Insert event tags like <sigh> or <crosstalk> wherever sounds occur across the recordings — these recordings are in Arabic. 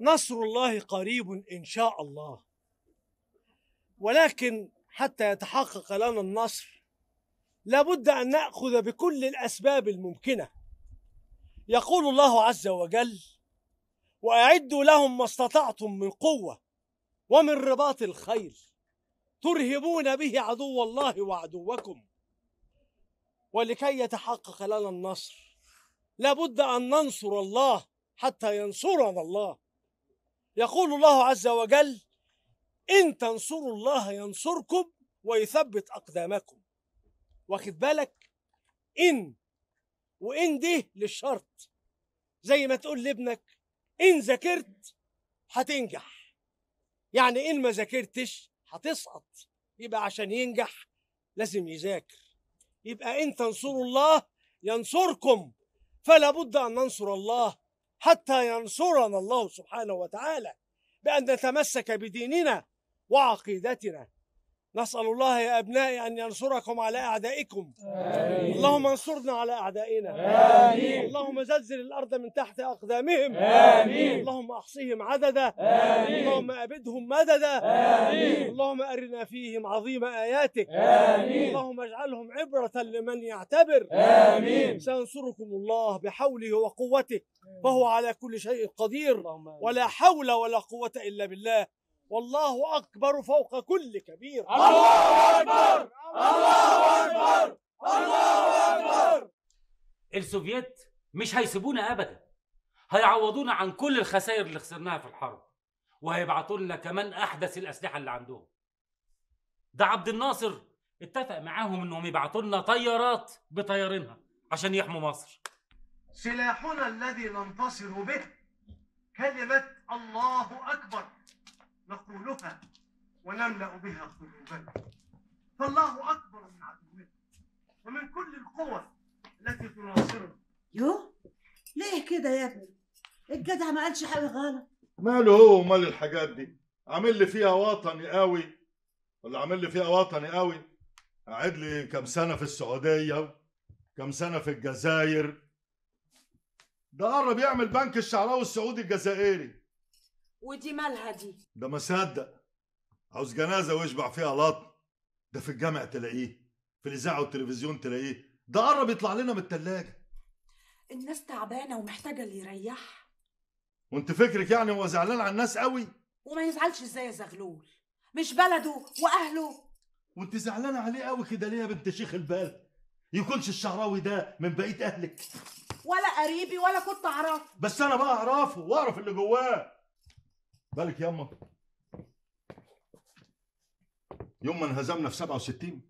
نصر الله قريب إن شاء الله ولكن حتى يتحقق لنا النصر لابد أن نأخذ بكل الأسباب الممكنة يقول الله عز وجل وأعدوا لهم ما استطعتم من قوة ومن رباط الخيل ترهبون به عدو الله وعدوكم ولكي يتحقق لنا النصر لابد أن ننصر الله حتى ينصرنا الله يقول الله عز وجل إن تنصروا الله ينصركم ويثبت أقدامكم واخد بالك إن وإن دي للشرط زي ما تقول لابنك إن ذاكرت هتنجح يعني إن ما ذاكرتش هتسقط يبقى عشان ينجح لازم يذاكر يبقى إن تنصروا الله ينصركم فلا بد أن ننصر الله حتى ينصرنا الله سبحانه وتعالى بأن نتمسك بديننا وعقيدتنا نسأل الله يا أبنائي أن ينصركم على أعدائكم آمين. اللهم انصرنا على أعدائنا آمين. اللهم زلزل الأرض من تحت أقدامهم آمين. اللهم أحصيهم عددا آمين. اللهم أبدهم مددا آمين. اللهم أرنا فيهم عظيم آياتك آمين. اللهم اجعلهم عبرة لمن يعتبر آمين. سينصركم الله بحوله وقوته فهو على كل شيء قدير ولا حول ولا قوة إلا بالله والله أكبر فوق كل كبير الله أكبر الله أكبر الله أكبر السوفييت مش هيسيبونا أبدا هيعوضونا عن كل الخسائر اللي خسرناها في الحرب وهيبعتوا لنا كمان أحدث الأسلحة اللي عندهم ده عبد الناصر اتفق معاهم انهم يبعتوا لنا طيارات بطيارينها عشان يحموا مصر سلاحنا الذي ننتصر به كلمة الله أكبر نقولها ونملأ بها قلوبنا فالله أكبر من عدونا ومن كل القوى التي تناصرنا يو ليه كده يا ابني الجدع ما قالش حاجة غلط ماله هو ومال الحاجات دي عامل لي فيها وطني قوي ولا عامل لي فيها وطني قوي قاعد لي كام سنة في السعودية كام سنة في الجزائر ده قرب يعمل بنك الشعراوي السعودي الجزائري ودي مالها دي ده ما صدق عاوز جنازه ويشبع فيها لطم ده في الجامع تلاقيه في الاذاعه والتلفزيون تلاقيه ده قرب يطلع لنا من التلاجه الناس تعبانه ومحتاجه اللي يريحها وانت فكرك يعني هو زعلان على الناس قوي وما يزعلش ازاي يا زغلول مش بلده واهله وانت زعلانه عليه قوي كده ليه يا بنت شيخ البال يكونش الشعراوي ده من بقيه اهلك ولا قريبي ولا كنت اعرفه بس انا بقى اعرفه واعرف اللي جواه بالك ياما يوم ما انهزمنا في 67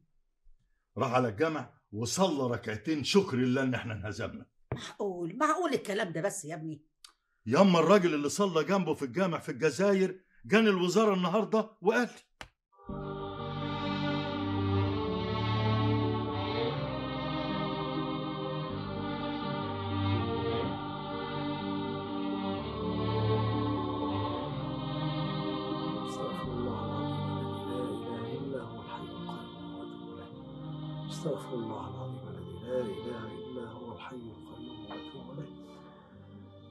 راح على الجامع وصلى ركعتين شكر لله ان احنا انهزمنا معقول معقول الكلام ده بس يا ابني ياما الراجل اللي صلى جنبه في الجامع في الجزاير جان الوزاره النهارده وقال لي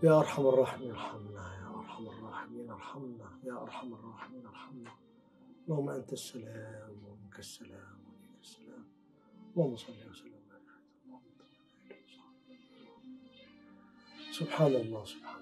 يا أرحم الراحمين ارحمنا يا أرحم الراحمين ارحمنا يا أرحم الراحمين ارحمنا اللهم أنت السلام ومنك السلام ومنك السلام اللهم صل وسلم على سبحان الله سبحان الله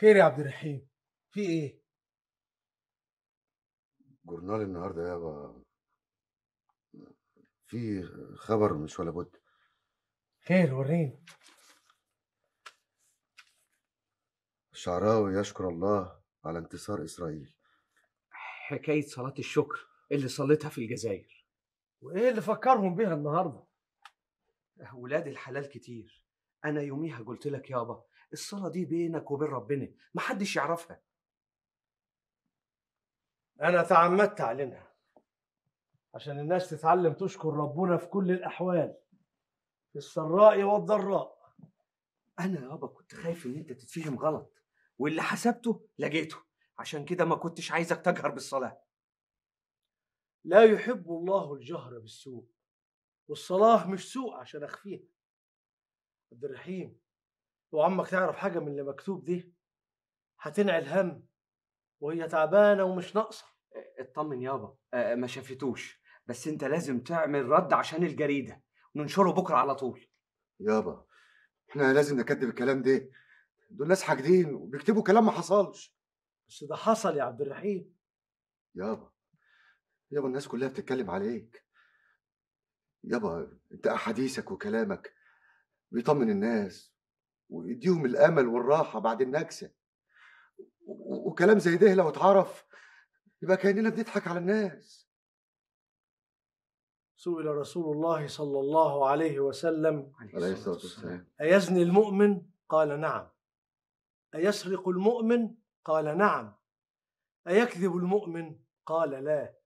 خير يا عبد الرحيم في ايه جورنال النهارده يابا في خبر مش ولا بد خير وريني الشعراوي يشكر الله على انتصار اسرائيل حكايه صلاه الشكر اللي صليتها في الجزائر وايه اللي فكرهم بيها النهارده ولاد الحلال كتير انا يوميها قلت لك يابا الصلاة دي بينك وبين ربنا محدش يعرفها أنا تعمدت أعلنها عشان الناس تتعلم تشكر ربنا في كل الأحوال في السراء والضراء أنا يابا كنت خايف إن أنت تتفهم غلط واللي حسبته لقيته عشان كده ما كنتش عايزك تجهر بالصلاة لا يحب الله الجهر بالسوء والصلاة مش سوء عشان أخفيها عبد الرحيم وعمك تعرف حاجة من اللي مكتوب دي هتنعي الهم وهي تعبانة ومش ناقصة اطمن يابا ما شافتوش بس انت لازم تعمل رد عشان الجريدة وننشره بكرة على طول يابا احنا لازم نكذب الكلام ده دول ناس حاجدين وبيكتبوا كلام ما حصلش بس ده حصل يا عبد الرحيم يابا يابا الناس كلها بتتكلم عليك يابا انت احاديثك وكلامك بيطمن الناس ويديهم الامل والراحه بعد النكسه وكلام زي ده لو اتعرف يبقى كاننا بنضحك على الناس سئل رسول الله صلى الله عليه وسلم عليه الصلاه والسلام ايزني المؤمن قال نعم ايسرق المؤمن قال نعم ايكذب المؤمن قال لا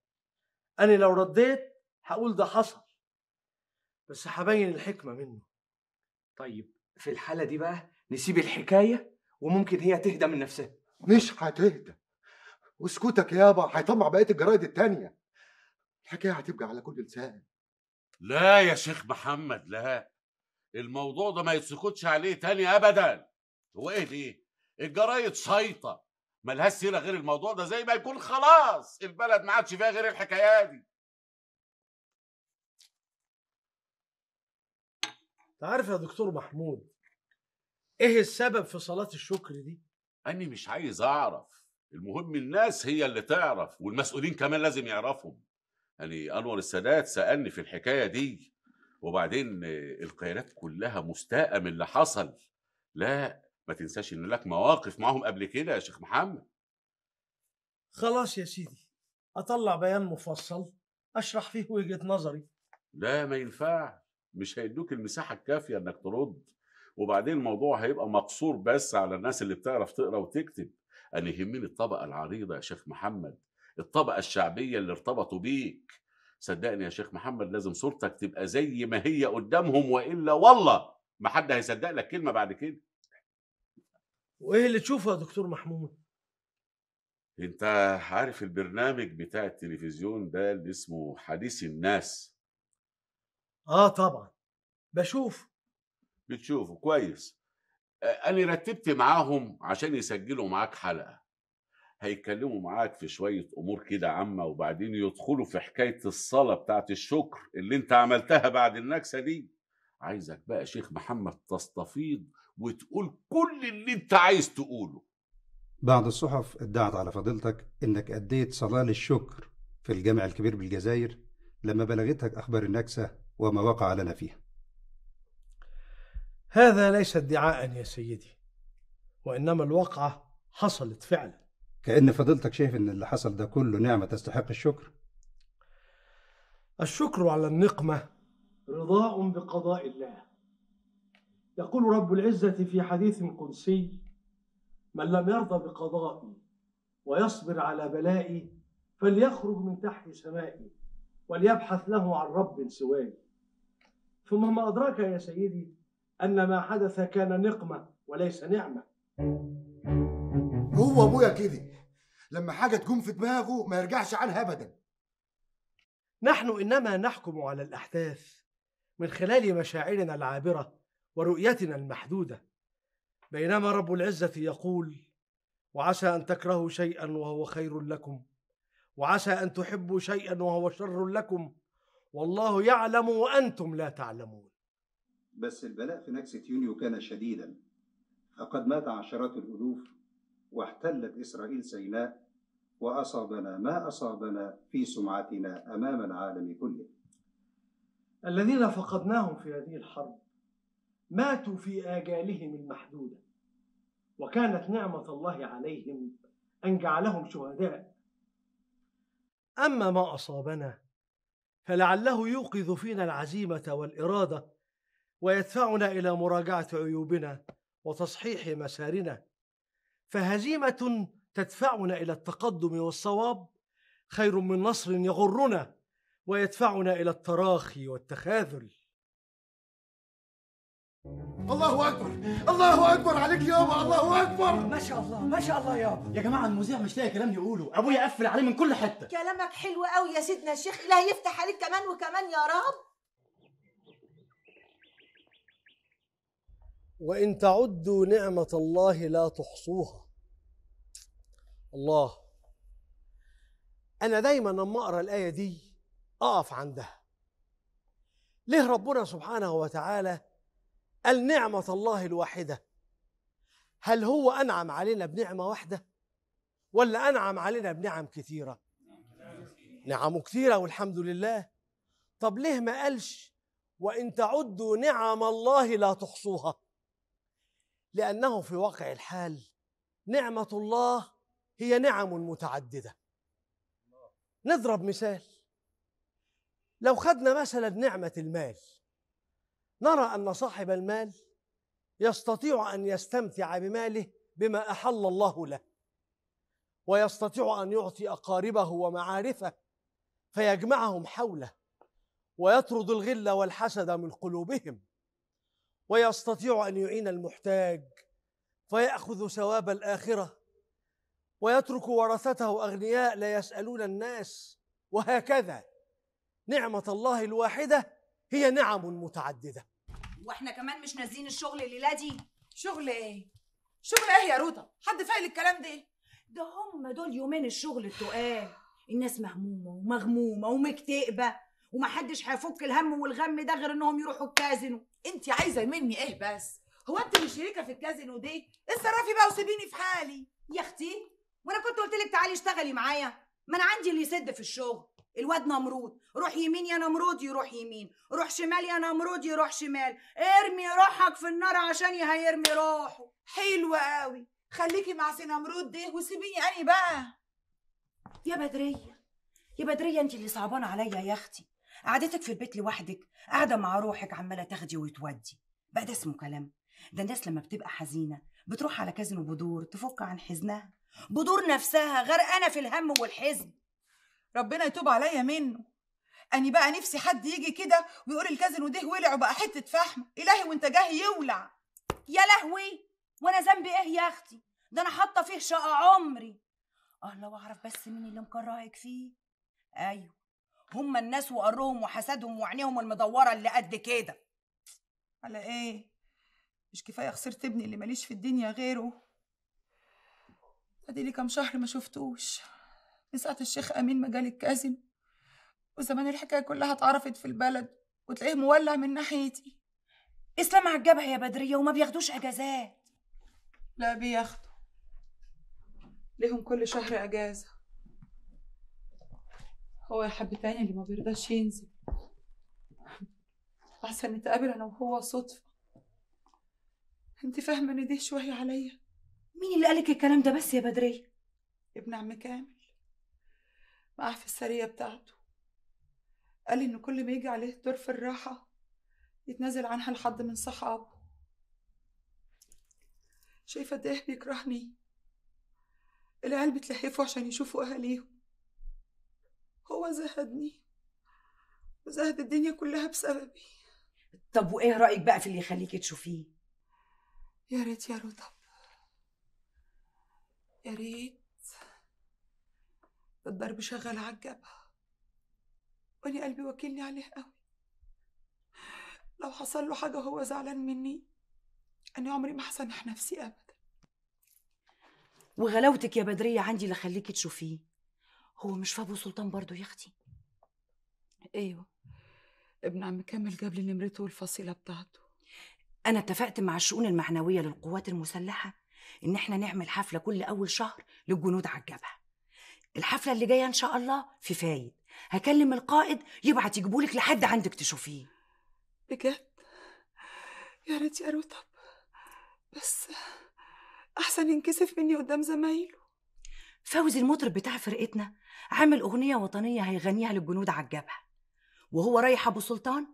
انا لو رديت هقول ده حصل بس هبين الحكمه منه طيب في الحالة دي بقى نسيب الحكاية وممكن هي تهدى من نفسها مش هتهدى وسكوتك يابا هيطمع بقية الجرايد التانية الحكاية هتبقى على كل لسان لا يا شيخ محمد لا الموضوع ده ما يتسكتش عليه تاني أبدا هو إيه دي؟ الجرايد سايطة ملهاش سيرة غير الموضوع ده زي ما يكون خلاص البلد ما عادش فيها غير الحكاية دي عارف يا دكتور محمود ايه السبب في صلاة الشكر دي؟ أنا مش عايز أعرف المهم الناس هي اللي تعرف والمسؤولين كمان لازم يعرفهم يعني أنور السادات سألني في الحكاية دي وبعدين القيادات كلها مستاءة من اللي حصل لا ما تنساش إن لك مواقف معهم قبل كده يا شيخ محمد خلاص يا سيدي أطلع بيان مفصل أشرح فيه وجهة نظري لا ما ينفعش مش هيدوك المساحه الكافيه انك ترد وبعدين الموضوع هيبقى مقصور بس على الناس اللي بتعرف تقرا وتكتب انا يهمني الطبقه العريضه يا شيخ محمد الطبقه الشعبيه اللي ارتبطوا بيك صدقني يا شيخ محمد لازم صورتك تبقى زي ما هي قدامهم والا والله ما حد هيصدق لك كلمه بعد كده وايه اللي تشوفه يا دكتور محمود انت عارف البرنامج بتاع التلفزيون ده اللي اسمه حديث الناس اه طبعا بشوف بتشوفه كويس انا رتبت معاهم عشان يسجلوا معاك حلقه هيتكلموا معاك في شويه امور كده عامه وبعدين يدخلوا في حكايه الصلاه بتاعه الشكر اللي انت عملتها بعد النكسه دي عايزك بقى شيخ محمد تستفيض وتقول كل اللي انت عايز تقوله بعض الصحف ادعت على فضيلتك انك اديت صلاه للشكر في الجامع الكبير بالجزائر لما بلغتك اخبار النكسه وما وقع لنا فيها هذا ليس ادعاء يا سيدي وإنما الواقعة حصلت فعلا كأن فضيلتك شايف إن اللي حصل ده كله نعمة تستحق الشكر الشكر على النقمة رضاء بقضاء الله يقول رب العزة في حديث قدسي من لم يرضى بقضائي ويصبر على بلائي فليخرج من تحت سمائي وليبحث له عن رب سواي ثم ما أدراك يا سيدي أن ما حدث كان نقمة وليس نعمة هو أبويا كده لما حاجة تقوم في دماغه ما يرجعش عنها أبدا نحن إنما نحكم على الأحداث من خلال مشاعرنا العابرة ورؤيتنا المحدودة بينما رب العزة يقول وعسى أن تكرهوا شيئا وهو خير لكم وعسى أن تحبوا شيئا وهو شر لكم والله يعلم وأنتم لا تعلمون بس البلاء في نكسة يونيو كان شديدا فقد مات عشرات الألوف واحتلت إسرائيل سيناء وأصابنا ما أصابنا في سمعتنا أمام العالم كله الذين فقدناهم في هذه الحرب ماتوا في آجالهم المحدودة وكانت نعمة الله عليهم أن جعلهم شهداء أما ما أصابنا فلعله يوقظ فينا العزيمه والاراده ويدفعنا الى مراجعه عيوبنا وتصحيح مسارنا فهزيمه تدفعنا الى التقدم والصواب خير من نصر يغرنا ويدفعنا الى التراخي والتخاذل الله اكبر الله اكبر عليك يابا الله اكبر ما شاء الله ما شاء الله يابا يا جماعه المذيع مش لاقي كلام يقوله ابويا قفل عليه من كل حته كلامك حلو قوي يا سيدنا الشيخ الله يفتح عليك كمان وكمان يا رب وان تعدوا نعمه الله لا تحصوها الله انا دايما لما اقرا الايه دي اقف عندها ليه ربنا سبحانه وتعالى قال نعمة الله الواحدة هل هو أنعم علينا بنعمة واحدة ولا أنعم علينا بنعم كثيرة نعمه كثيرة والحمد لله طب ليه ما قالش وإن تعدوا نعم الله لا تحصوها لأنه في واقع الحال نعمة الله هي نعم متعددة نضرب مثال لو خدنا مثلا نعمة المال نرى ان صاحب المال يستطيع ان يستمتع بماله بما احل الله له ويستطيع ان يعطي اقاربه ومعارفه فيجمعهم حوله ويطرد الغل والحسد من قلوبهم ويستطيع ان يعين المحتاج فياخذ ثواب الاخره ويترك ورثته اغنياء لا يسالون الناس وهكذا نعمه الله الواحده هي نعم متعددة واحنا كمان مش نازلين الشغل الليلة دي شغل ايه؟ شغل ايه يا روطه حد فاهم الكلام ده؟ ده هم دول يومين الشغل التقال الناس مهمومة ومغمومة ومكتئبة ومحدش هيفك الهم والغم ده غير انهم يروحوا الكازينو انت عايزة مني ايه بس؟ هو انت مش شريكة في الكازينو دي؟ اتصرفي بقى وسيبيني في حالي يا اختي وانا كنت قلت لك تعالي اشتغلي معايا ما انا عندي اللي يسد في الشغل الواد نمرود روح يمين يا نمرود يروح يمين روح شمال يا نمرود يروح شمال ارمي روحك في النار عشان هيرمي روحه حلو قوي خليكي مع سي نمرود ده وسيبيني اني بقى يا بدريه يا بدريه انت اللي صعبانه عليا يا اختي قعدتك في البيت لوحدك قاعده مع روحك عماله تاخدي وتودي بقى ده اسمه كلام ده الناس لما بتبقى حزينه بتروح على كازينو بدور تفك عن حزنها بدور نفسها غرقانه في الهم والحزن ربنا يتوب عليا منه أني بقى نفسي حد يجي كده ويقول الكازن وده ولع وبقى حتة فحم إلهي وأنت جاه يولع يا لهوي وأنا ذنبي إيه يا أختي ده أنا حاطة فيه شقة عمري اه لو أعرف بس مين اللي مكرهك فيه أيوه هما الناس وقرهم وحسدهم وعينيهم المدورة اللي قد كده على إيه مش كفاية خسرت ابني اللي ماليش في الدنيا غيره أدي لي كام شهر ما شفتوش من ساعة الشيخ أمين مجال جالي وزمان الحكاية كلها اتعرفت في البلد وتلاقيه مولع من ناحيتي إسلام على الجبهة يا بدرية وما بياخدوش أجازات لا بياخدوا ليهم كل شهر أجازة هو يا تاني اللي ما بيرضاش ينزل أحسن نتقابل أنا وهو صدفة أنت فاهمة إن دي شوية عليا مين اللي قالك الكلام ده بس يا بدرية؟ ابن عم كامل معاه في السرية بتاعته قال إن كل ما يجي عليه دور في الراحة يتنازل عنها لحد من صحابه شايفة قد إيه بيكرهني العيال بتلحفوا عشان يشوفوا أهاليهم هو زهدني وزهد الدنيا كلها بسببي طب وإيه رأيك بقى في اللي يخليكي تشوفيه؟ يا ريت يا رطب يا ريت الضرب شغال على الجبهة وأنا قلبي واكلني عليه قوي لو حصل له حاجة هو زعلان مني أني عمري ما هسامح نفسي أبدا وغلاوتك يا بدرية عندي اللي خليكي تشوفيه هو مش فابو سلطان برضو يا أختي أيوه ابن عم كامل جاب لي نمرته والفصيلة بتاعته أنا اتفقت مع الشؤون المعنوية للقوات المسلحة إن إحنا نعمل حفلة كل أول شهر للجنود على الجبهة الحفله اللي جايه ان شاء الله في فايد هكلم القائد يبعت يجيبولك لحد عندك تشوفيه بجد يا ريت يا رطب بس احسن ينكسف مني قدام زمايله فوزي المطرب بتاع فرقتنا عامل اغنيه وطنيه هيغنيها للجنود على الجبهه وهو رايح ابو سلطان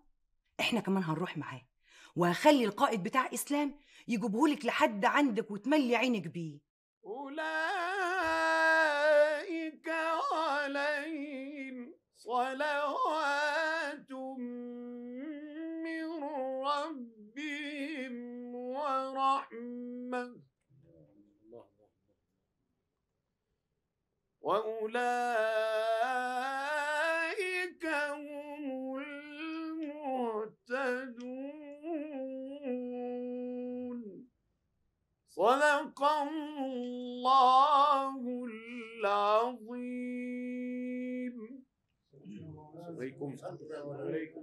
احنا كمان هنروح معاه وهخلي القائد بتاع اسلام يجيبهولك لحد عندك وتملي عينك بيه أولئك عليهم صلوات من ربهم ورحمة وأولئك هم المهتدون صدق الله عليكم الله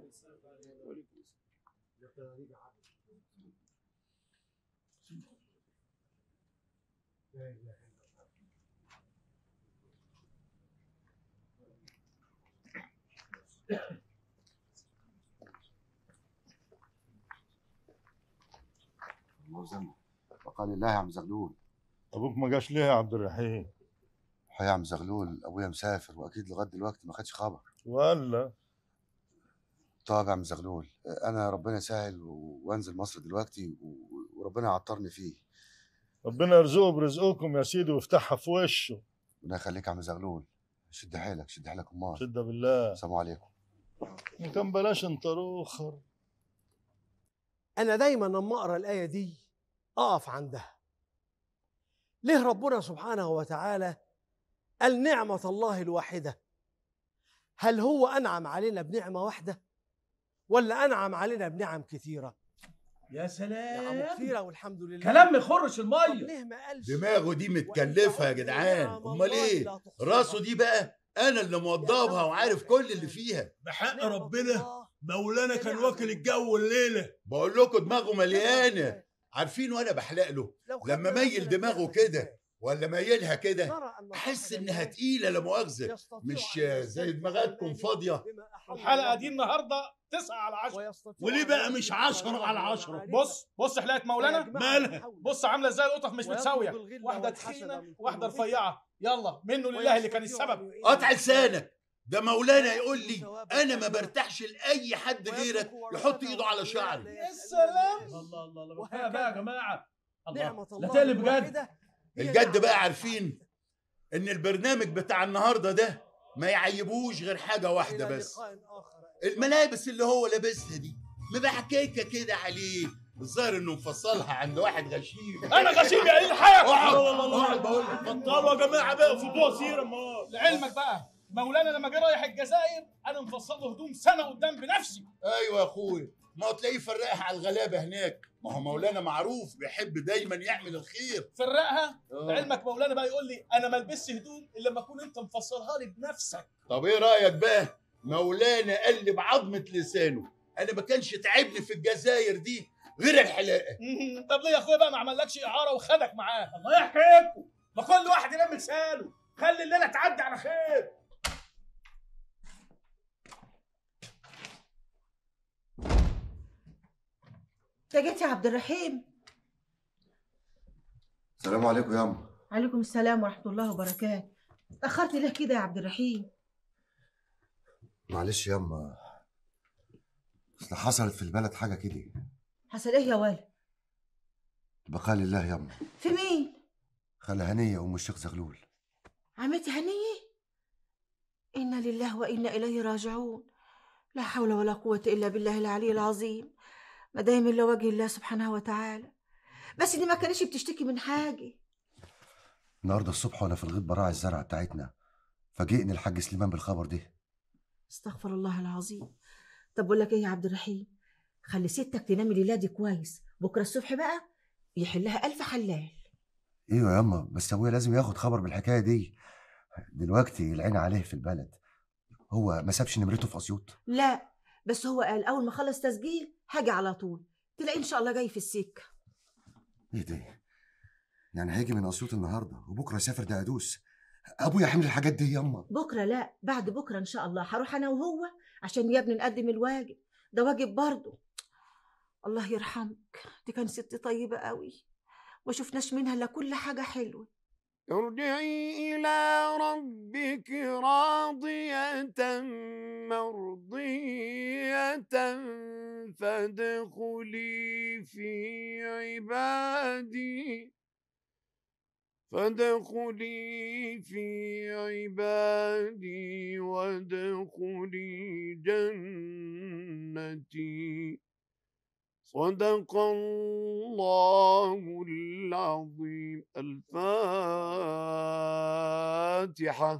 وقال يا عم زغلول ابوك ما جاش ليه يا عبد الرحيم؟ يا عم زغلول ابويا مسافر واكيد لغايه دلوقتي ما خدش خبر ولا طابع مزغلول انا ربنا يسهل وانزل مصر دلوقتي وربنا عطرني فيه ربنا يرزقه برزقكم يا سيدي ويفتحها في وشه ربنا يخليك يا عم زغلول شد حيلك شد حيلك امار شد بالله سلام عليكم كان بلاش انت روخر انا دايما لما اقرا الايه دي اقف عندها ليه ربنا سبحانه وتعالى قال نعمه الله الواحده هل هو انعم علينا بنعمه واحده ولا أنعم علينا بنعم كثيرة يا سلام نعم كثيرة والحمد لله كلام ما يخرش المية ليه ما قالش دماغه دي متكلفة يا جدعان أمال إيه راسه دي بقى أنا اللي موضبها وعارف كل اللي فيها بحق ربنا مولانا كان واكل الجو الليلة بقول لكم دماغه مليانة عارفين وأنا بحلق له لما ميل دماغه كده ولا مايلها كده احس انها تقيله لا مؤاخذه مش زي دماغاتكم فاضيه الحلقه دي النهارده تسعة على 10 وليه بقى مش 10 على 10 بص بص حلقه مولانا مالها بص عامله ازاي القطط مش متساويه واحده تخينه واحده رفيعه يلا منه لله اللي كان السبب قطع لسانك ده مولانا يقول لي انا ما برتاحش لاي حد غيرك يحط ايده على شعري يا سلام الله الله الله بقى يا جماعه الله لا تقلب بجد الجد بقى عارفين ان البرنامج بتاع النهارده ده ما يعيبوش غير حاجه واحده بس الملابس اللي هو لابسها دي مبحكيكة كده عليه الظاهر انه مفصلها عند واحد غشيم انا غشيم يا ايه حاجه اقعد اقعد بقول بطلوا يا جماعه بقى فضوها سيره ما لعلمك بقى مولانا لما جه رايح الجزائر انا مفصل له هدوم سنه قدام بنفسي ايوه يا اخويا ما هو تلاقيه فرقها على الغلابه هناك ما هو مولانا معروف بيحب دايما يعمل الخير فرقها آه. علمك مولانا بقى يقول لي انا ما البسش هدوم الا لما اكون انت مفسرها لي بنفسك طب ايه رايك بقى مولانا قال لي بعظمه لسانه انا ما كانش تعبني في الجزائر دي غير الحلاقه طب ليه يا اخويا بقى ما عملكش اعاره وخدك معاه الله يحكيكوا ما كل واحد يلم لسانه خلي الليله تعدي على خير انت جيت يا عبد الرحيم السلام عليكم يا عم عليكم السلام ورحمه الله وبركاته اتاخرت ليه كده يا عبد الرحيم معلش يا اما اصل حصلت في البلد حاجه كده حصل ايه يا والد بقاء لله يا اما في مين خالة هنية أم الشيخ زغلول عمتي هنية إنا لله وإنا إليه راجعون لا حول ولا قوة إلا بالله العلي العظيم ما دايم إلا وجه الله سبحانه وتعالى بس دي ما كانتش بتشتكي من حاجة النهارده الصبح وأنا في الغيط براعي الزرع بتاعتنا فاجئني الحاج سليمان بالخبر ده استغفر الله العظيم طب بقول لك ايه يا عبد الرحيم خلي ستك تنام الليله دي كويس بكره الصبح بقى يحلها الف حلال ايوه يا اما بس ابويا لازم ياخد خبر بالحكايه دي دلوقتي العين عليه في البلد هو ما سابش نمرته في اسيوط لا بس هو قال اول ما اخلص تسجيل هاجي على طول تلاقيه ان شاء الله جاي في السكه ايه ده يعني هاجي من اسيوط النهارده وبكره اسافر دقدوس ابويا حمل الحاجات دي يما بكره لا بعد بكره ان شاء الله هروح انا وهو عشان يا ابني نقدم الواجب ده واجب برضه الله يرحمك دي كانت ست طيبه قوي ما شفناش منها الا كل حاجه حلوه ارجعي إلى ربك راضية مرضية فادخلي في عبادي فادخلي في عبادي وادخلي جنتي صدق الله العظيم الفاتحة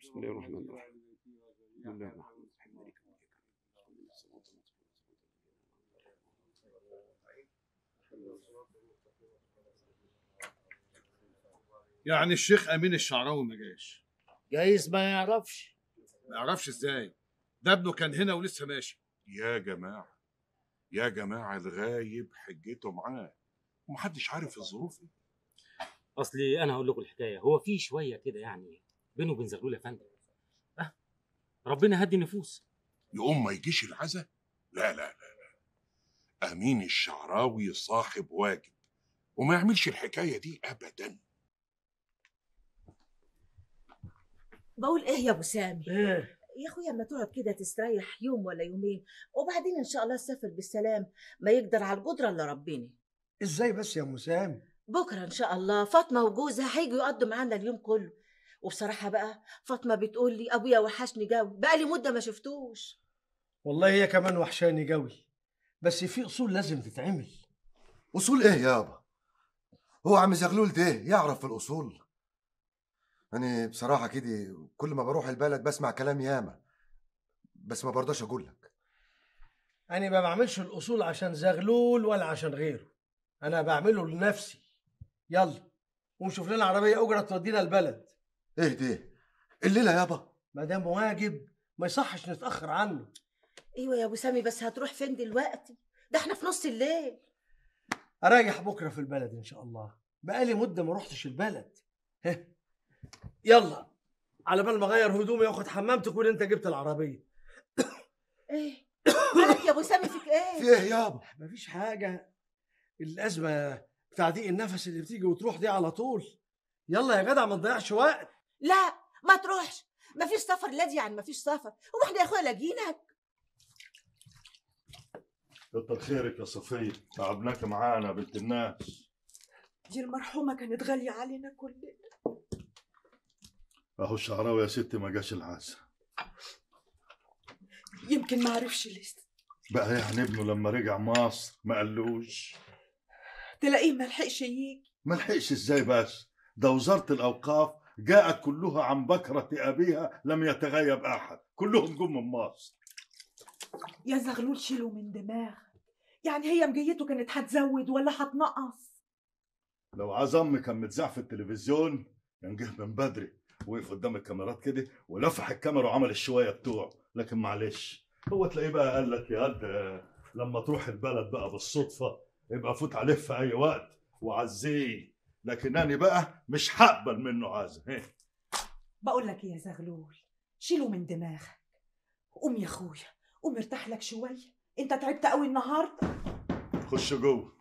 بسم الله الرحمن الرحيم بسم الله الرحمن الرحيم يعني الشيخ امين الشعراوي ما جاش جايز ما يعرفش ما يعرفش ازاي ده ابنه كان هنا ولسه ماشي يا جماعه يا جماعه الغايب حجته معاه ومحدش عارف الظروف ايه اصلي انا هقول لكم الحكايه هو في شويه كده يعني بينه وبين زغلول يا فندم أه ربنا هدي النفوس يقوم ما يجيش العزة؟ لا لا لا لا امين الشعراوي صاحب واجب وما يعملش الحكايه دي ابدا بقول ايه يا ابو سامي ايه يا اخويا ما تقعد كده تستريح يوم ولا يومين وبعدين ان شاء الله تسافر بالسلام ما يقدر على القدره الا ربنا ازاي بس يا مسام بكره ان شاء الله فاطمه وجوزها هيجوا يقضوا معانا اليوم كله وبصراحه بقى فاطمه بتقول لي ابويا وحشني جوي بقى لي مده ما شفتوش والله هي كمان وحشاني جوي بس في اصول لازم تتعمل اصول ايه يابا هو عم زغلول ده إيه؟ يعرف الاصول أنا يعني بصراحة كده كل ما بروح البلد بسمع كلام ياما بس ما برضاش أقول لك أنا ما بعملش الأصول عشان زغلول ولا عشان غيره أنا بعمله لنفسي يلا ونشوف لنا عربية أجرة تودينا البلد إيه ده الليلة يابا ما دام واجب ما يصحش نتأخر عنه ايوه يا ابو سامي بس هتروح فين دلوقتي ده احنا في نص الليل اراجح بكره في البلد ان شاء الله بقالي مده ما روحتش البلد هه يلا على بال ما اغير هدومي واخد حمام تكون انت جبت العربيه <coughs> ايه مالك طيب يا ابو سامي فيك ايه في ايه يابا مفيش حاجه الازمه بتاع ضيق النفس اللي بتيجي وتروح دي على طول يلا يا جدع ما تضيعش وقت لا ما تروحش مفيش سفر لا دي يعني مفيش سفر واحنا يا اخويا لاجيينك كتر خيرك يا صفية تعبناك معانا بنت الناس دي المرحومة كانت غالية علينا كلنا اهو الشعراوي يا ستي ما جاش العزا يمكن ما عرفش لسه بقى يعني ابنه لما رجع مصر ما قالوش تلاقيه ما لحقش يجي ما لحقش ازاي بس ده وزاره الاوقاف جاءت كلها عن بكرة أبيها لم يتغيب أحد كلهم جم من مصر يا زغلول شيله من دماغك يعني هي مجيته كانت هتزود ولا هتنقص لو عزم امي كان متذاع في التلفزيون كان جه من بدري وقف قدام الكاميرات كده ولفح الكاميرا وعمل الشويه بتوعه لكن معلش هو تلاقيه بقى قال لك يا قد لما تروح البلد بقى بالصدفه يبقى فوت عليه في اي وقت وعزيه لكنني بقى مش هقبل منه عازة بقول لك إيه يا زغلول شيله من دماغك قوم يا اخويا قوم ارتاح لك شويه انت تعبت قوي النهارده خش جوه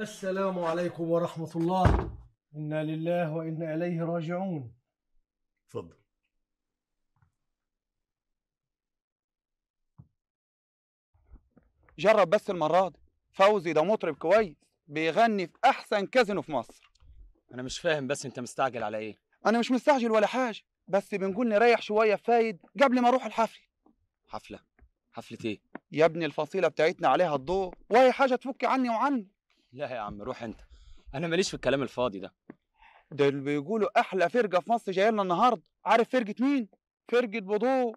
السلام عليكم ورحمة الله إنا لله وإنا إليه راجعون تفضل جرب بس المرة دي فوزي ده مطرب كويس بيغني في أحسن كازينو في مصر أنا مش فاهم بس أنت مستعجل على إيه أنا مش مستعجل ولا حاجة بس بنقول نريح شوية فايد قبل ما أروح الحفل حفلة حفلة إيه؟ يا ابني الفصيلة بتاعتنا عليها الضوء وهي حاجة تفك عني وعني لا يا عم روح انت انا ماليش في الكلام الفاضي ده ده اللي بيقولوا احلى فرقه في مصر جايه لنا النهارده عارف فرقه مين فرقه بضوء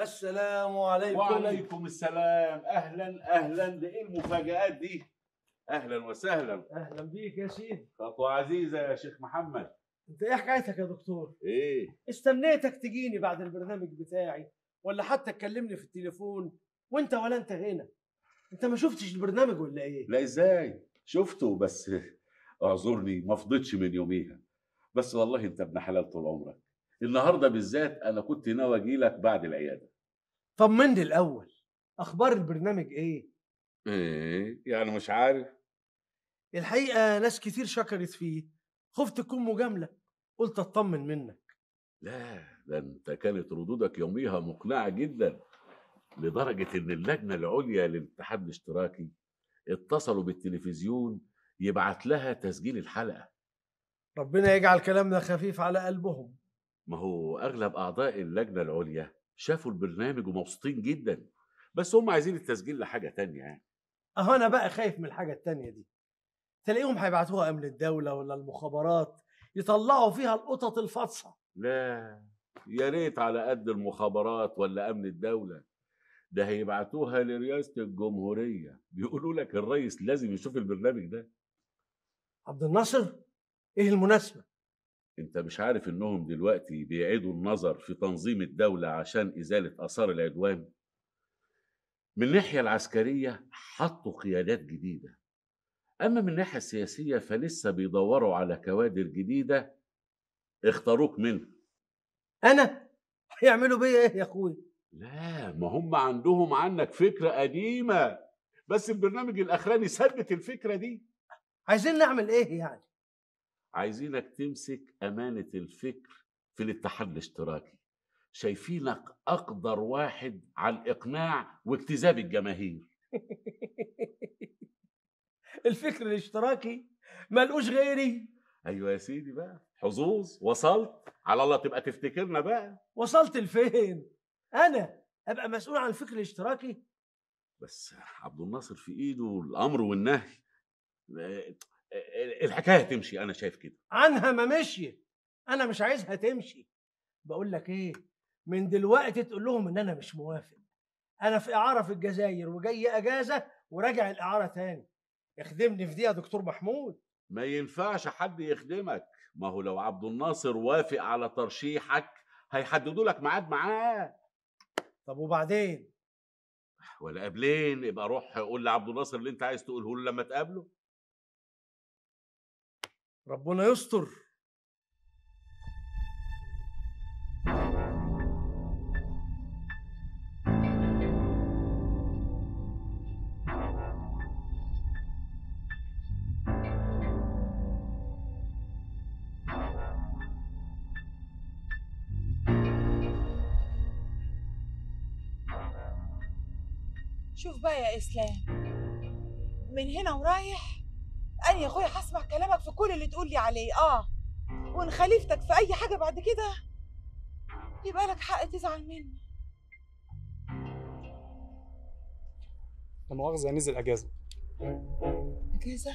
السلام عليكم وعليكم السلام اهلا اهلا ده ايه المفاجات دي اهلا وسهلا اهلا بيك يا سيدي خطوه عزيزه يا شيخ محمد انت ايه حكايتك يا دكتور؟ ايه؟ استنيتك تجيني بعد البرنامج بتاعي ولا حتى تكلمني في التليفون وانت ولا انت هنا انت ما شفتش البرنامج ولا ايه؟ لا ازاي؟ شفته بس <laughs> اعذرني ما فضيتش من يوميها بس والله انت ابن حلال طول عمرك النهارده بالذات انا كنت ناوي اجي لك بعد العياده طمني الاول اخبار البرنامج ايه؟ ايه يعني مش عارف الحقيقه ناس كتير شكرت فيه خفت تكون مجامله قلت اطمن منك لا ده انت كانت ردودك يوميها مقنعه جدا لدرجه ان اللجنه العليا للاتحاد الاشتراكي اتصلوا بالتلفزيون يبعت لها تسجيل الحلقه ربنا يجعل كلامنا خفيف على قلبهم ما هو اغلب اعضاء اللجنه العليا شافوا البرنامج ومبسوطين جدا بس هم عايزين التسجيل لحاجه تانية يعني اهو انا بقى خايف من الحاجه التانية دي تلاقيهم هيبعتوها امن الدوله ولا المخابرات يطلعوا فيها القطط الفاطسه لا يا ريت على قد المخابرات ولا امن الدوله ده هيبعتوها لرئاسه الجمهوريه بيقولوا لك الرئيس لازم يشوف البرنامج ده عبد الناصر ايه المناسبه انت مش عارف انهم دلوقتي بيعيدوا النظر في تنظيم الدوله عشان ازاله اثار العدوان من الناحيه العسكريه حطوا قيادات جديده أما من الناحية السياسية فلسه بيدوروا على كوادر جديدة اختاروك منها أنا؟ هيعملوا بيا إيه يا أخوي؟ لا ما هم عندهم عنك فكرة قديمة بس البرنامج الأخراني ثبت الفكرة دي عايزين نعمل إيه يعني؟ عايزينك تمسك أمانة الفكر في الاتحاد الاشتراكي شايفينك أقدر واحد على الإقناع واجتذاب الجماهير <laughs> الفكر الاشتراكي لقوش غيري ايوه يا سيدي بقى حظوظ وصلت على الله تبقى تفتكرنا بقى وصلت لفين انا ابقى مسؤول عن الفكر الاشتراكي بس عبد الناصر في ايده الامر والنهي آه، آه، الحكايه تمشي انا شايف كده عنها ما مشيت انا مش عايزها تمشي بقول لك ايه من دلوقتي تقول لهم ان انا مش موافق انا في اعاره في الجزائر وجاي اجازه وراجع الاعاره تاني يخدمني في دي يا دكتور محمود ما ينفعش حد يخدمك ما هو لو عبد الناصر وافق على ترشيحك هيحددوا لك ميعاد معاه طب وبعدين ولا قبلين يبقى روح قول لعبد الناصر اللي انت عايز تقوله له لما تقابله ربنا يستر بقى يا اسلام من هنا ورايح انا يا اخويا هسمع كلامك في كل اللي تقول لي عليه اه وان خليفتك في اي حاجه بعد كده يبقى لك حق تزعل مني لا مؤاخذه نزل اجازه اجازه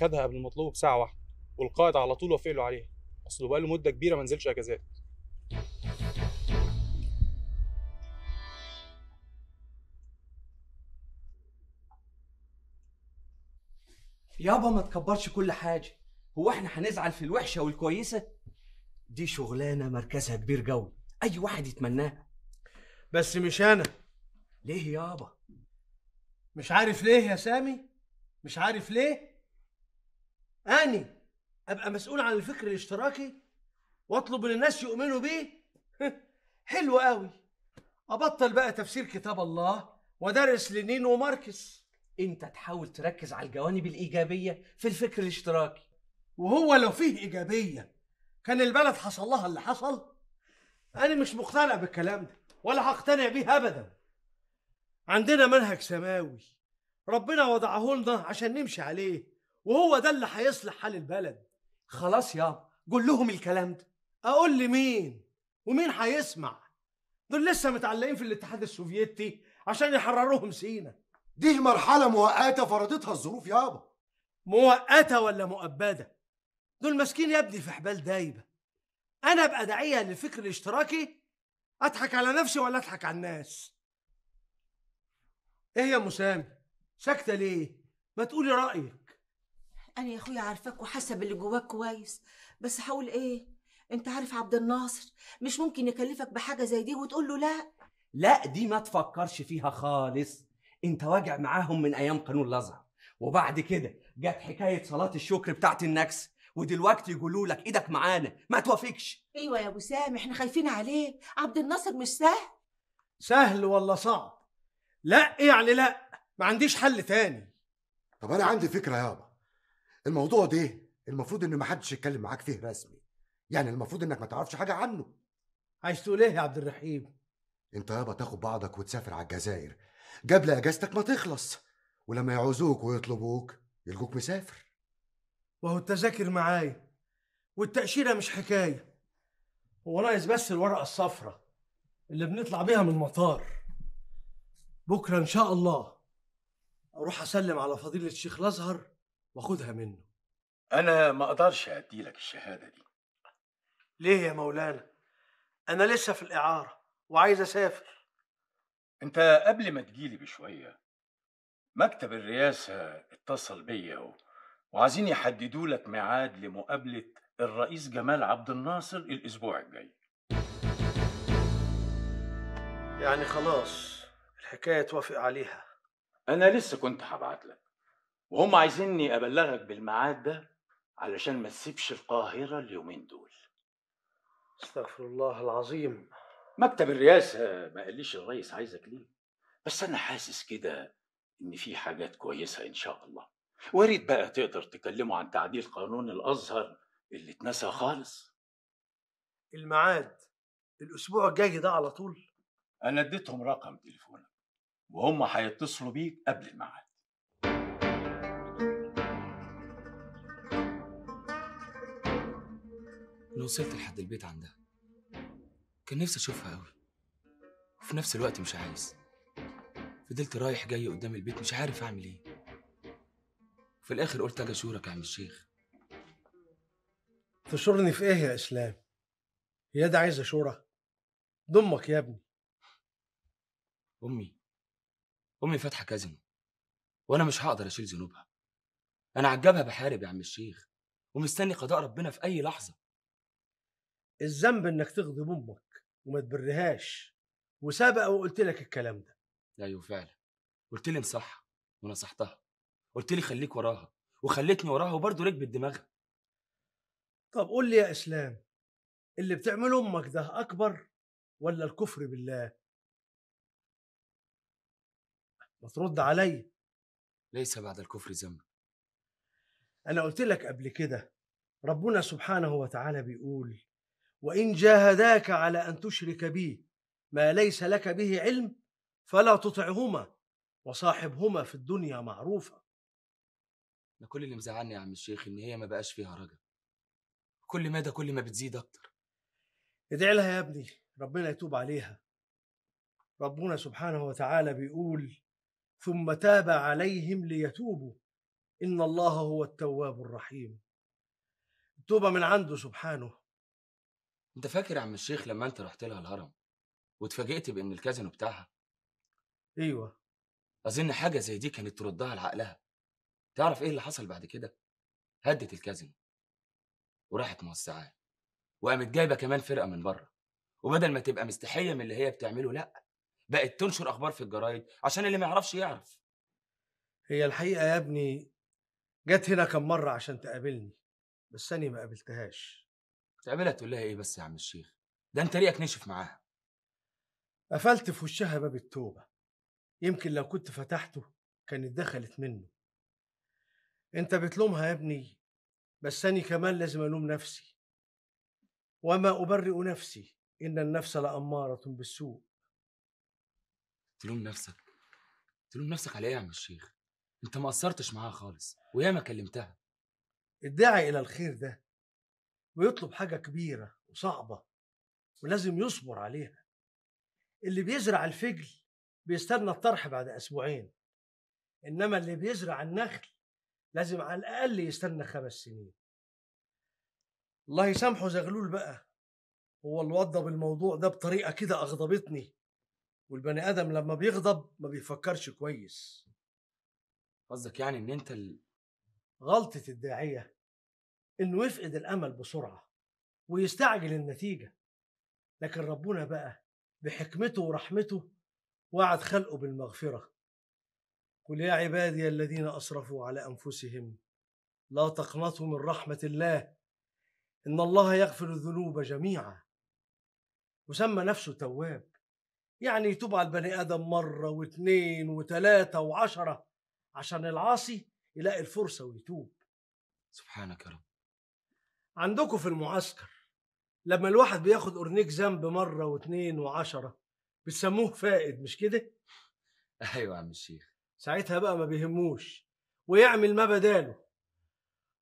خدها قبل المطلوب بساعه واحده والقائد على طول وافق له عليها اصله بقى له مده كبيره ما نزلش اجازات يابا ما تكبرش كل حاجه هو احنا هنزعل في الوحشه والكويسه دي شغلانه مركزها كبير قوي اي واحد يتمناها بس مش انا ليه يابا مش عارف ليه يا سامي مش عارف ليه اني ابقى مسؤول عن الفكر الاشتراكي واطلب من الناس يؤمنوا بيه <laughs> حلو قوي ابطل بقى تفسير كتاب الله ودرس لنين وماركس انت تحاول تركز على الجوانب الايجابيه في الفكر الاشتراكي وهو لو فيه ايجابيه كان البلد حصل لها اللي حصل انا مش مقتنع بالكلام ده ولا هقتنع بيه ابدا عندنا منهج سماوي ربنا وضعه لنا عشان نمشي عليه وهو ده اللي هيصلح حال البلد خلاص يابا قول لهم الكلام ده اقول لمين ومين هيسمع دول لسه متعلقين في الاتحاد السوفيتي عشان يحرروهم سينا دي مرحلة مؤقتة فرضتها الظروف يابا مؤقتة ولا مؤبدة؟ دول ماسكين يا ابني في حبال دايبة أنا أبقى داعية للفكر الاشتراكي أضحك على نفسي ولا أضحك على الناس؟ إيه يا مسامي؟ ساكتة ليه؟ ما تقولي رأيك أنا يا أخويا عارفاك وحاسة اللي جواك كويس بس هقول إيه؟ أنت عارف عبد الناصر مش ممكن يكلفك بحاجة زي دي وتقول له لأ لا دي ما تفكرش فيها خالص انت واجع معاهم من ايام قانون الازهر وبعد كده جت حكايه صلاه الشكر بتاعت النكس ودلوقتي يقولوا لك ايدك معانا ما توافقش ايوه يا ابو سامي احنا خايفين عليه عبد الناصر مش سهل سهل ولا صعب لا يعني لا ما عنديش حل تاني طب انا عندي فكره يابا الموضوع ده المفروض ان ما حدش يتكلم معاك فيه رسمي يعني المفروض انك ما تعرفش حاجه عنه عايز تقول ايه يا عبد الرحيم انت يابا تاخد بعضك وتسافر على الجزائر قبل اجازتك ما تخلص ولما يعوزوك ويطلبوك يلقوك مسافر وهو التذاكر معايا والتأشيرة مش حكاية هو ناقص بس الورقة الصفراء اللي بنطلع بيها من المطار بكرة إن شاء الله أروح أسلم على فضيلة الشيخ الأزهر وأخدها منه أنا ما أقدرش أديلك الشهادة دي ليه يا مولانا أنا لسه في الإعارة وعايز أسافر انت قبل ما تجيلي بشويه مكتب الرئاسه اتصل بيا وعايزين يحددوا لك ميعاد لمقابله الرئيس جمال عبد الناصر الاسبوع الجاي يعني خلاص الحكايه توافق عليها انا لسه كنت هبعت لك وهم عايزيني ابلغك بالميعاد ده علشان ما تسيبش القاهره اليومين دول استغفر الله العظيم مكتب الرئاسة آه، ما قاليش الريس عايزك ليه بس أنا حاسس كده إن في حاجات كويسة إن شاء الله واريد بقى تقدر تكلمه عن تعديل قانون الأزهر اللي اتنسى خالص الميعاد الأسبوع الجاي ده على طول أنا اديتهم رقم تليفونك وهم هيتصلوا بيك قبل الميعاد أنا وصلت لحد البيت عندها كان نفسي اشوفها قوي وفي نفس الوقت مش عايز فضلت رايح جاي قدام البيت مش عارف اعمل ايه وفي الاخر قلت اجي اشورك يا عم الشيخ تشورني في ايه يا اسلام يا ده عايز اشورة ضمك يا ابني امي امي فاتحه كازينو وانا مش هقدر اشيل ذنوبها انا عجبها بحارب يا عم الشيخ ومستني قضاء ربنا في اي لحظه الذنب انك تغضب امك وما تبرهاش وسبق وقلت لك الكلام ده ايوه فعلا قلت لي انصحها ونصحتها قلت لي خليك وراها وخلتني وراها وبرضه ركبت دماغها طب قول لي يا اسلام اللي بتعمله امك ده اكبر ولا الكفر بالله ما ترد عليا ليس بعد الكفر ذنب انا قلت لك قبل كده ربنا سبحانه وتعالى بيقول وان جاهداك على ان تشرك بي ما ليس لك به علم فلا تطعهما وصاحبهما في الدنيا معروفه انا كل اللي مزعلني يا عم الشيخ ان هي ما بقاش فيها رجاء كل ما ده كل ما بتزيد اكتر ادعي لها يا ابني ربنا يتوب عليها ربنا سبحانه وتعالى بيقول ثم تاب عليهم ليتوبوا ان الله هو التواب الرحيم التوبه من عنده سبحانه انت فاكر يا عم الشيخ لما انت رحت لها الهرم واتفاجئت بان الكازينو بتاعها ايوه اظن حاجه زي دي كانت تردها لعقلها تعرف ايه اللي حصل بعد كده هدت الكازينو وراحت موسعاه وقامت جايبه كمان فرقه من بره وبدل ما تبقى مستحيه من اللي هي بتعمله لا بقت تنشر اخبار في الجرايد عشان اللي ما يعرفش يعرف هي الحقيقه يا ابني جت هنا كم مره عشان تقابلني بس انا ما قابلتهاش تعملها تقول لها ايه بس يا عم الشيخ ده انت ريقك نشف معاها قفلت في وشها باب التوبه يمكن لو كنت فتحته كانت دخلت منه انت بتلومها يا ابني بس انا كمان لازم الوم نفسي وما ابرئ نفسي ان النفس لاماره بالسوء تلوم نفسك تلوم نفسك على ايه يا عم الشيخ انت ما قصرتش معاها خالص وياما كلمتها الداعي الى الخير ده ويطلب حاجة كبيرة وصعبة ولازم يصبر عليها اللي بيزرع الفجل بيستنى الطرح بعد أسبوعين إنما اللي بيزرع النخل لازم على الأقل يستنى خمس سنين الله يسامحه زغلول بقى هو اللي وضب الموضوع ده بطريقة كده أغضبتني والبني آدم لما بيغضب ما بيفكرش كويس قصدك يعني إن أنت ال... غلطة الداعية انه يفقد الامل بسرعه ويستعجل النتيجه لكن ربنا بقى بحكمته ورحمته وعد خلقه بالمغفره قل يا عبادي الذين اسرفوا على انفسهم لا تقنطوا من رحمه الله ان الله يغفر الذنوب جميعا وسمى نفسه تواب يعني يتوب على البني ادم مره واثنين وثلاثه وعشره عشان العاصي يلاقي الفرصه ويتوب سبحانك يا رب عندكم في المعسكر لما الواحد بياخد أورنيك ذنب مرة واثنين وعشرة بتسموه فائد مش كده؟ أيوة يا عم الشيخ ساعتها بقى ما بيهموش ويعمل ما بداله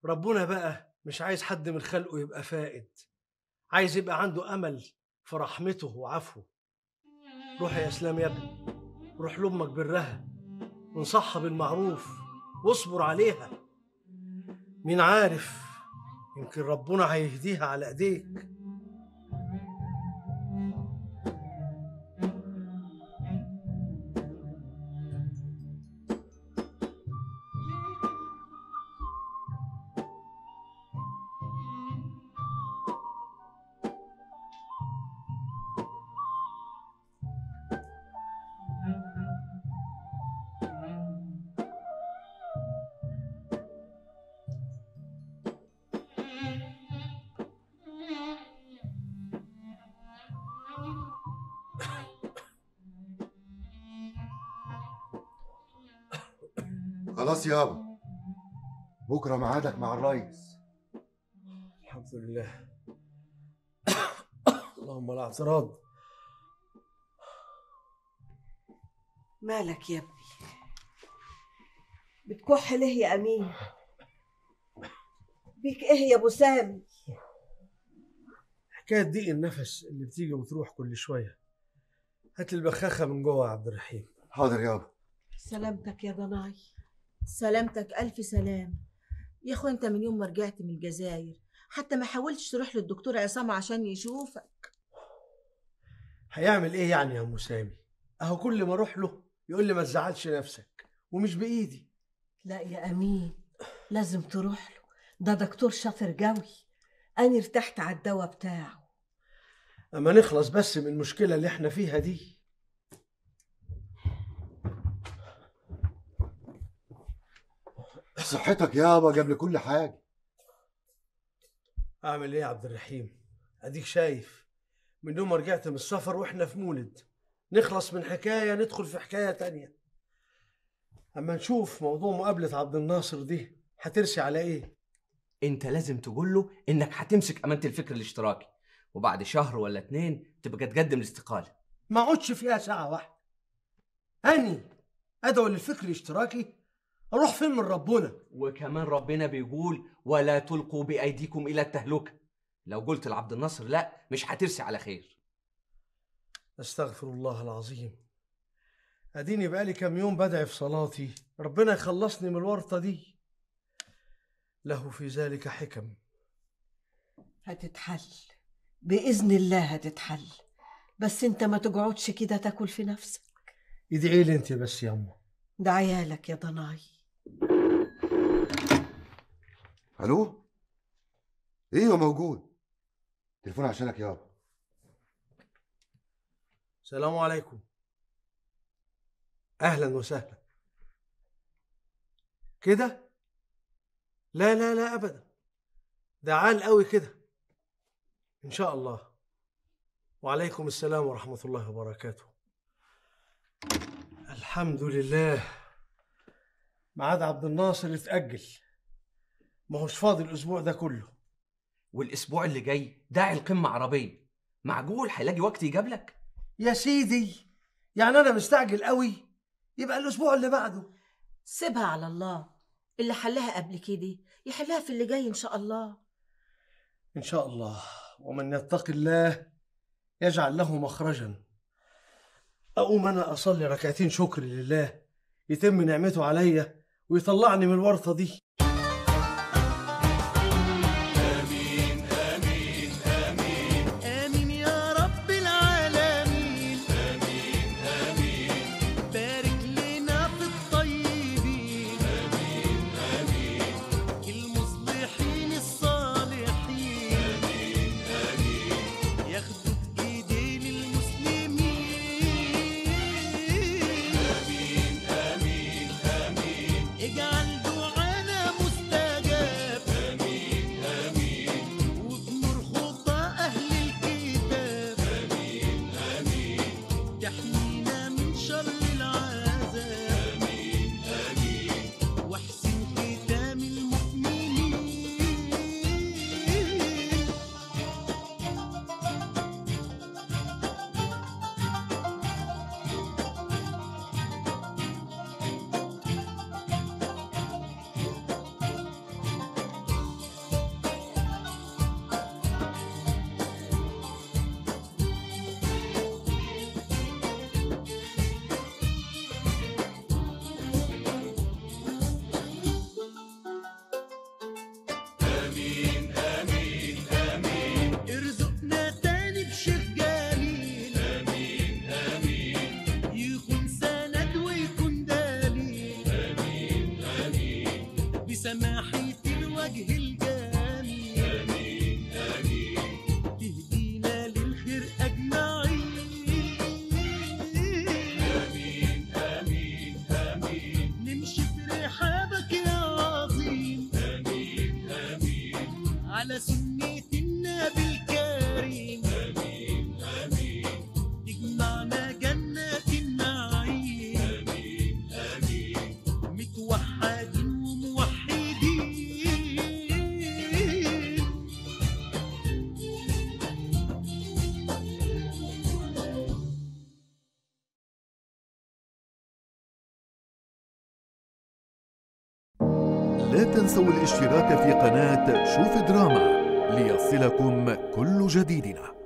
ربنا بقى مش عايز حد من خلقه يبقى فائد عايز يبقى عنده أمل في رحمته وعفوه روح يا اسلام يا ابني روح لامك برها وانصحها بالمعروف واصبر عليها مين عارف يمكن ربنا هيهديها على ايديك يابا بكره ميعادك مع الريس الحمد لله اللهم لا اعتراض مالك يا ابني بتكح ليه يا امين بيك ايه يا ابو سامي حكايه ضيق النفس اللي بتيجي وتروح كل شويه هات البخاخه من جوه يا عبد الرحيم حاضر يابا سلامتك يا ضناي سلامتك ألف سلام يا أخويا أنت من يوم ما رجعت من الجزائر حتى ما حاولتش تروح للدكتور عصام عشان يشوفك هيعمل إيه يعني يا أم سامي؟ أهو كل ما أروح له يقول لي ما تزعلش نفسك ومش بإيدي لا يا أمين لازم تروح له ده دكتور شاطر قوي أنا ارتحت على الدواء بتاعه أما نخلص بس من المشكلة اللي إحنا فيها دي صحتك يابا قبل كل حاجه اعمل ايه يا عبد الرحيم اديك شايف من يوم ما رجعت من السفر واحنا في مولد نخلص من حكايه ندخل في حكايه تانية اما نشوف موضوع مقابله عبد الناصر دي هترسي على ايه انت لازم تقول له انك هتمسك امانه الفكر الاشتراكي وبعد شهر ولا اتنين تبقى تقدم الاستقاله ما اقعدش فيها ساعه واحده اني ادعو للفكر الاشتراكي اروح فين من ربنا وكمان ربنا بيقول ولا تلقوا بايديكم الى التهلكه لو قلت لعبد الناصر لا مش هترسي على خير استغفر الله العظيم اديني بقالي كام يوم بدعي في صلاتي ربنا يخلصني من الورطه دي له في ذلك حكم هتتحل باذن الله هتتحل بس انت ما تقعدش كده تاكل في نفسك ادعي لي انت بس يا امه دعيالك يا ضناي الو ايوه موجود تليفون عشانك يابا السلام عليكم اهلا وسهلا كده لا لا لا ابدا ده عال قوي كده ان شاء الله وعليكم السلام ورحمه الله وبركاته الحمد لله ميعاد عبد الناصر اتاجل ما هوش فاضي الاسبوع ده كله والاسبوع اللي جاي داعي القمه عربيه معقول هيلاقي وقت يجابلك لك يا سيدي يعني انا مستعجل قوي يبقى الاسبوع اللي بعده سيبها على الله اللي حلها قبل كده يحلها في اللي جاي ان شاء الله ان شاء الله ومن يتق الله يجعل له مخرجا اقوم انا اصلي ركعتين شكر لله يتم نعمته عليا ويطلعني من الورطه دي لا تنسوا الاشتراك في قناة شوف دراما ليصلكم كل جديدنا